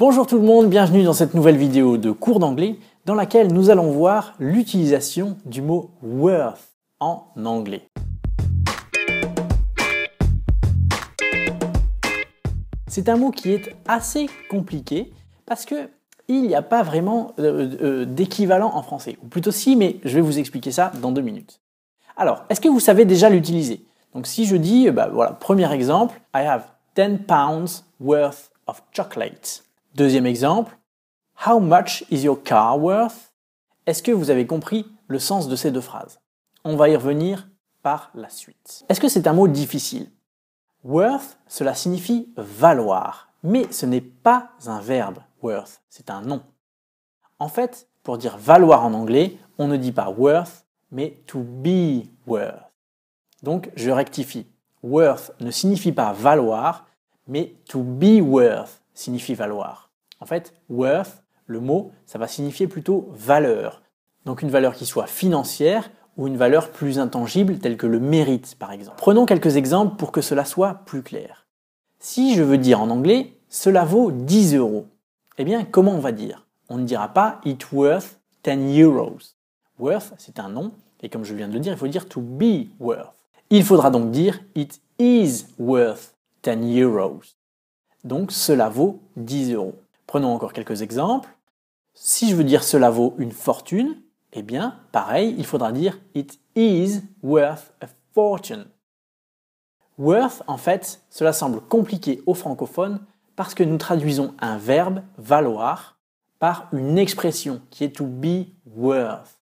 Bonjour tout le monde, bienvenue dans cette nouvelle vidéo de cours d'anglais dans laquelle nous allons voir l'utilisation du mot worth en anglais. C'est un mot qui est assez compliqué parce que il n'y a pas vraiment euh, euh, d'équivalent en français. Ou plutôt si, mais je vais vous expliquer ça dans deux minutes. Alors, est-ce que vous savez déjà l'utiliser Donc si je dis, bah voilà, premier exemple, I have 10 pounds worth of chocolate. Deuxième exemple, How much is your car worth? Est-ce que vous avez compris le sens de ces deux phrases On va y revenir par la suite. Est-ce que c'est un mot difficile Worth, cela signifie valoir, mais ce n'est pas un verbe, worth, c'est un nom. En fait, pour dire valoir en anglais, on ne dit pas worth, mais to be worth. Donc je rectifie. Worth ne signifie pas valoir, mais to be worth signifie valoir. En fait, worth, le mot, ça va signifier plutôt valeur. Donc une valeur qui soit financière ou une valeur plus intangible telle que le mérite par exemple. Prenons quelques exemples pour que cela soit plus clair. Si je veux dire en anglais cela vaut 10 euros, eh bien comment on va dire On ne dira pas it worth 10 euros. Worth c'est un nom et comme je viens de le dire il faut dire to be worth. Il faudra donc dire it is worth 10 euros. Donc cela vaut 10 euros. Prenons encore quelques exemples. Si je veux dire cela vaut une fortune, eh bien, pareil, il faudra dire it is worth a fortune. Worth, en fait, cela semble compliqué aux francophones parce que nous traduisons un verbe valoir par une expression qui est to be worth.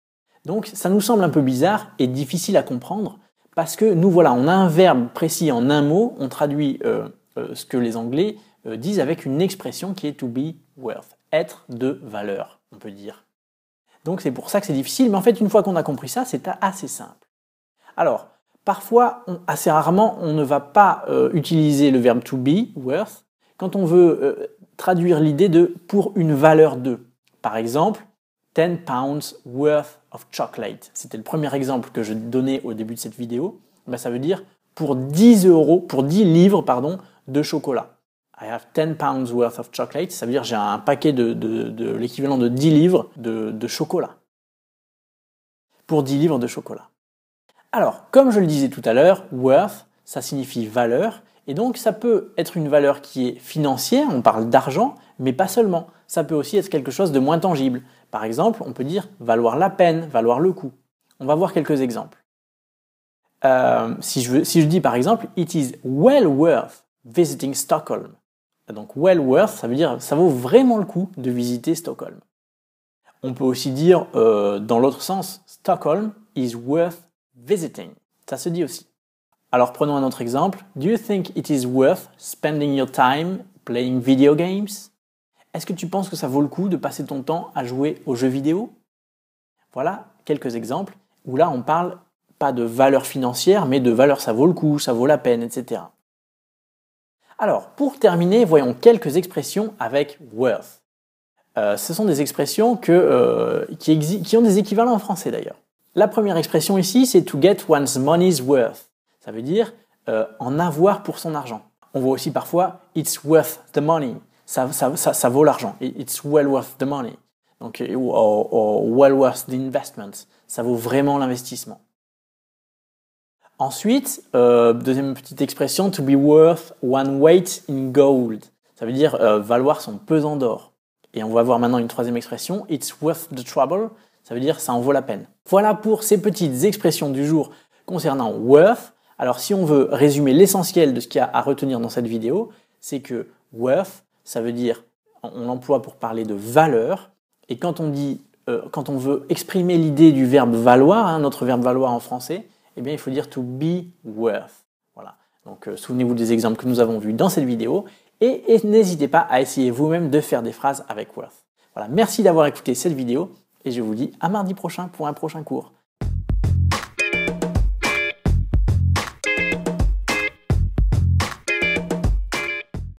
Donc ça nous semble un peu bizarre et difficile à comprendre parce que nous voilà, on a un verbe précis en un mot, on traduit euh, euh, ce que les Anglais euh, disent avec une expression qui est to be worth, être de valeur, on peut dire. Donc c'est pour ça que c'est difficile, mais en fait une fois qu'on a compris ça, c'est assez simple. Alors, parfois, assez rarement, on ne va pas euh, utiliser le verbe to be, worth, quand on veut traduire l'idée de pour une valeur de. Par exemple, 10 pounds worth of chocolate. C'était le premier exemple que je donnais au début de cette vidéo. Ben, ça veut dire pour 10 euros, pour 10 livres, pardon, de chocolat. I have 10 pounds worth of chocolate. Ça veut dire j'ai un paquet de, de, de l'équivalent de 10 livres de, de chocolat. Pour 10 livres de chocolat. Alors, comme je le disais tout à l'heure, worth, ça signifie valeur. Et donc, ça peut être une valeur qui est financière, on parle d'argent, mais pas seulement. Ça peut aussi être quelque chose de moins tangible. Par exemple, on peut dire valoir la peine, valoir le coût. On va voir quelques exemples. Euh, si, je, si je dis par exemple, it is well worth Visiting Stockholm. Donc well worth, ça veut dire ça vaut vraiment le coup de visiter Stockholm. On peut aussi dire euh, dans l'autre sens, Stockholm is worth visiting. Ça se dit aussi. Alors prenons un autre exemple. Do you think it is worth spending your time playing video games? Est-ce que tu penses que ça vaut le coup de passer ton temps à jouer aux jeux vidéo? Voilà quelques exemples où là on parle pas de valeur financière mais de valeur ça vaut le coup, ça vaut la peine, etc. Alors, pour terminer, voyons quelques expressions avec worth. Euh, ce sont des expressions euh, qui, ont des équivalents en français d'ailleurs. La première expression ici, c'est to get one's money's worth. Ça veut dire euh, en avoir pour son argent. On voit aussi parfois it's worth the money. Ça, vaut l'argent. It's well worth the money. Donc, well worth the investment. Ça vaut vraiment l'investissement. Ensuite, euh, deuxième petite expression, to be worth one weight in gold. Ça veut dire euh, valoir son pesant d'or. Et on va voir maintenant une troisième expression, it's worth the trouble. Ça veut dire ça en vaut la peine. Voilà pour ces petites expressions du jour concernant worth. Alors si on veut résumer l'essentiel de ce qu'il y a à retenir dans cette vidéo, c'est que worth, ça veut dire, on l'emploie pour parler de valeur. Et quand on dit, euh, quand on veut exprimer l'idée du verbe valoir, hein, notre verbe valoir en français, eh bien, il faut dire to be worth. Voilà. Donc, euh, souvenez-vous des exemples que nous avons vus dans cette vidéo et, et n'hésitez pas à essayer vous-même de faire des phrases avec worth. Voilà. Merci d'avoir écouté cette vidéo et je vous dis à mardi prochain pour un prochain cours.